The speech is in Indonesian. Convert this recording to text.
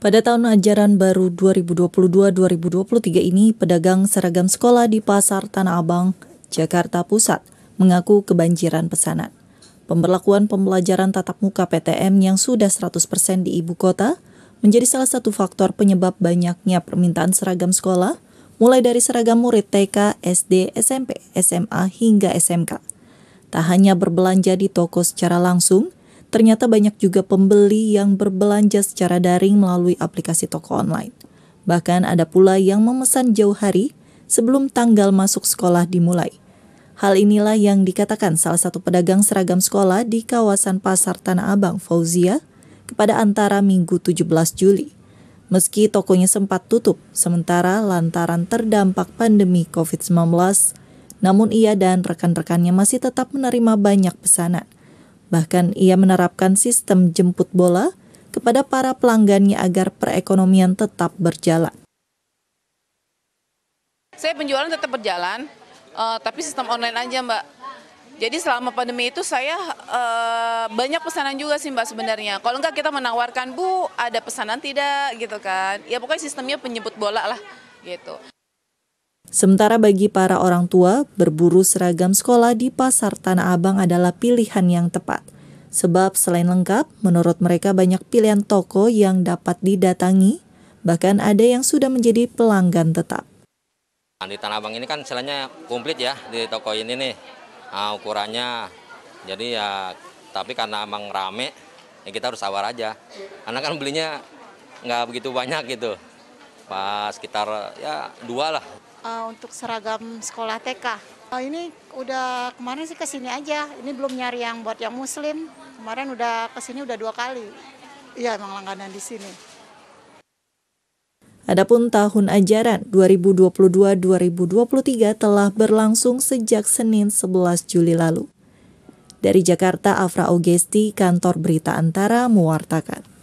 Pada tahun ajaran baru 2022-2023 ini, pedagang seragam sekolah di Pasar Tanah Abang, Jakarta Pusat, mengaku kebanjiran pesanan. Pemberlakuan pembelajaran tatap muka PTM yang sudah 100% di ibu kota menjadi salah satu faktor penyebab banyaknya permintaan seragam sekolah, mulai dari seragam murid TK, SD, SMP, SMA, hingga SMK. Tak hanya berbelanja di toko secara langsung, ternyata banyak juga pembeli yang berbelanja secara daring melalui aplikasi toko online. Bahkan ada pula yang memesan jauh hari sebelum tanggal masuk sekolah dimulai. Hal inilah yang dikatakan salah satu pedagang seragam sekolah di kawasan Pasar Tanah Abang, Fauzia, kepada antara Minggu 17 Juli. Meski tokonya sempat tutup, sementara lantaran terdampak pandemi COVID-19, namun ia dan rekan-rekannya masih tetap menerima banyak pesanan – Bahkan ia menerapkan sistem jemput bola kepada para pelanggannya agar perekonomian tetap berjalan. Saya penjualan tetap berjalan, uh, tapi sistem online aja Mbak. Jadi selama pandemi itu saya uh, banyak pesanan juga sih Mbak sebenarnya. Kalau enggak kita menawarkan Bu, ada pesanan tidak gitu kan. Ya pokoknya sistemnya penjemput bola lah gitu. Sementara bagi para orang tua, berburu seragam sekolah di pasar Tanah Abang adalah pilihan yang tepat. Sebab selain lengkap, menurut mereka banyak pilihan toko yang dapat didatangi, bahkan ada yang sudah menjadi pelanggan tetap. Nah, di Tanah Abang ini kan selainnya komplit ya di toko ini nih nah, ukurannya. Jadi ya tapi karena emang rame, ya kita harus sabar aja. Karena kan belinya nggak begitu banyak gitu. Pas sekitar ya dua lah uh, untuk seragam sekolah TK. Uh, eh, ini udah kemarin sih kesini aja, ini belum nyari yang buat yang muslim, kemarin udah kesini udah dua kali. Iya emang langganan di sini. Adapun tahun ajaran 2022-2023 telah berlangsung sejak Senin 11 Juli lalu. Dari Jakarta, Afra Ogesti, Kantor Berita Antara, mewartakan.